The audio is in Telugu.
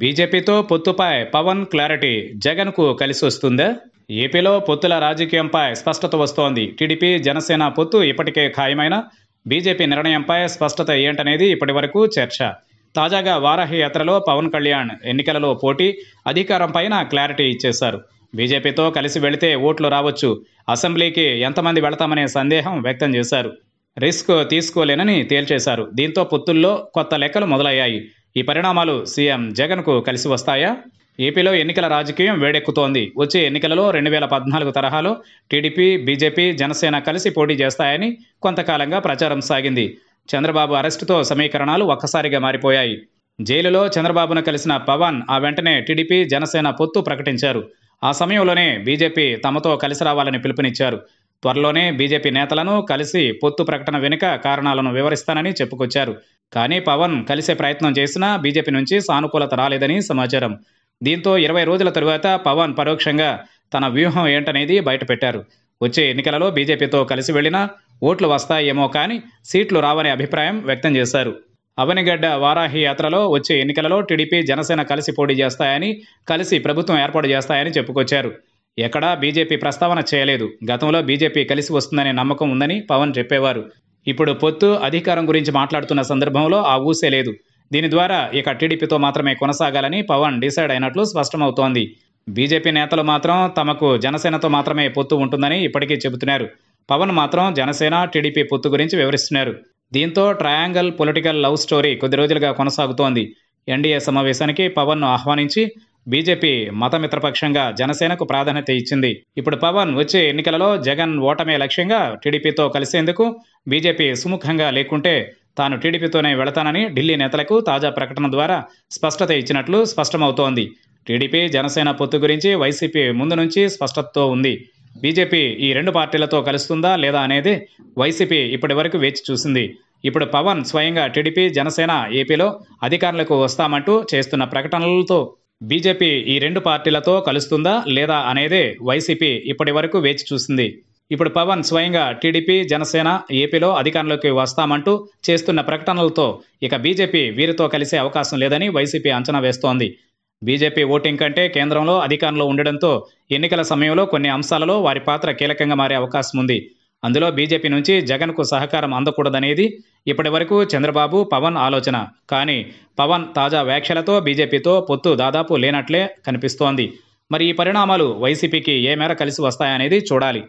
బీజేపీతో పొత్తుపై పవన్ క్లారిటీ జగన్కు కలిసి వస్తుందా ఏపీలో పొత్తుల రాజకీయంపై స్పష్టత వస్తోంది టీడీపీ జనసేన పొత్తు ఇప్పటికే ఖాయమైన బీజేపీ నిర్ణయంపై స్పష్టత ఏంటనేది ఇప్పటి వరకు చర్చ తాజాగా వారాహి యాత్రలో పవన్ కళ్యాణ్ ఎన్నికలలో పోటీ అధికారం క్లారిటీ ఇచ్చేశారు బీజేపీతో కలిసి వెళితే ఓట్లు రావచ్చు అసెంబ్లీకి ఎంతమంది వెళతామనే సందేహం వ్యక్తం చేశారు రిస్క్ తీసుకోలేనని తేల్చేశారు దీంతో పొత్తుల్లో కొత్త లెక్కలు మొదలయ్యాయి ఈ పరిణామాలు సీఎం జగన్కు కలిసి వస్తాయా ఏపీలో ఎన్నికల రాజకీయం వేడెక్కుతోంది వచ్చే ఎన్నికలలో రెండు వేల పద్నాలుగు తరహాలో టీడీపీ బీజేపీ జనసేన కలిసి పోటీ చేస్తాయని కొంతకాలంగా ప్రచారం సాగింది చంద్రబాబు అరెస్టుతో సమీకరణాలు ఒక్కసారిగా మారిపోయాయి జైలులో చంద్రబాబును కలిసిన పవన్ ఆ వెంటనే టీడీపీ జనసేన పొత్తు ప్రకటించారు ఆ సమయంలోనే బీజేపీ తమతో కలిసి రావాలని పిలుపునిచ్చారు త్వరలోనే బీజేపీ నేతలను కలిసి పొత్తు ప్రకటన వెనుక కారణాలను వివరిస్తానని చెప్పుకొచ్చారు కానీ పవన్ కలిసే ప్రయత్నం చేసినా బీజేపీ నుంచి సానుకూలత రాలేదని సమాచారం దీంతో ఇరవై రోజుల తరువాత పవన్ పరోక్షంగా తన వ్యూహం ఏంటనేది బయటపెట్టారు వచ్చే ఎన్నికలలో బీజేపీతో కలిసి వెళ్లినా ఓట్లు వస్తాయేమో కానీ సీట్లు రావనే అభిప్రాయం వ్యక్తం చేశారు అవనిగడ్డ వారాహి యాత్రలో వచ్చే ఎన్నికలలో టీడీపీ జనసేన కలిసి పోటీ చేస్తాయని కలిసి ప్రభుత్వం ఏర్పాటు చేస్తాయని చెప్పుకొచ్చారు ఎక్కడా బీజేపీ ప్రస్తావన చేయలేదు గతంలో బీజేపీ కలిసి వస్తుందనే నమ్మకం ఉందని పవన్ చెప్పేవారు ఇప్పుడు పొత్తు అధికారం గురించి మాట్లాడుతున్న సందర్భంలో ఆ ఊసే లేదు దీని ద్వారా ఇక టీడీపీతో మాత్రమే కొనసాగాలని పవన్ డిసైడ్ అయినట్లు స్పష్టమవుతోంది బీజేపీ నేతలు మాత్రం తమకు జనసేనతో మాత్రమే పొత్తు ఉంటుందని ఇప్పటికీ చెబుతున్నారు పవన్ మాత్రం జనసేన టీడీపీ పొత్తు గురించి వివరిస్తున్నారు దీంతో ట్రయాంగల్ పొలిటికల్ లవ్ స్టోరీ కొద్ది రోజులుగా కొనసాగుతోంది ఎన్డీఏ సమావేశానికి పవన్ను ఆహ్వానించి బీజేపీ మతమిత్రపక్షంగా జనసేనకు ప్రాధాన్యత ఇచ్చింది ఇప్పుడు పవన్ వచ్చే ఎన్నికలలో జగన్ ఓటమే లక్ష్యంగా టీడీపీతో కలిసేందుకు బీజేపీ సుముఖంగా లేకుంటే తాను టీడీపీతోనే వెళతానని ఢిల్లీ నేతలకు తాజా ప్రకటన ద్వారా స్పష్టత ఇచ్చినట్లు స్పష్టమవుతోంది టీడీపీ జనసేన పొత్తు గురించి వైసీపీ ముందు నుంచి స్పష్టతతో ఉంది బీజేపీ ఈ రెండు పార్టీలతో కలుస్తుందా లేదా అనేది వైసీపీ ఇప్పటి వరకు వేచి చూసింది ఇప్పుడు పవన్ స్వయంగా టీడీపీ జనసేన ఏపీలో అధికారులకు వస్తామంటూ చేస్తున్న ప్రకటనలతో బీజేపీ ఈ రెండు పార్టీలతో కలుస్తుందా లేదా అనేదే వైసీపీ ఇప్పటి వరకు వేచి చూసింది ఇప్పుడు పవన్ స్వయంగా టీడీపీ జనసేన ఏపీలో అధికారంలోకి వస్తామంటూ చేస్తున్న ప్రకటనలతో ఇక బీజేపీ వీరితో కలిసే అవకాశం లేదని వైసీపీ అంచనా వేస్తోంది బీజేపీ ఓటింగ్ కంటే కేంద్రంలో అధికారంలో ఉండడంతో ఎన్నికల సమయంలో కొన్ని అంశాలలో వారి పాత్ర కీలకంగా మారే అవకాశం ఉంది అందులో బీజేపీ నుంచి జగన్కు సహకారం అందకూడదనేది ఇప్పటి వరకు చంద్రబాబు పవన్ ఆలోచన కానీ పవన్ తాజా వ్యాఖ్యలతో బీజేపీతో పొత్తు దాదాపు లేనట్లే కనిపిస్తోంది మరి ఈ పరిణామాలు వైసీపీకి ఏ మేర కలిసి వస్తాయనేది చూడాలి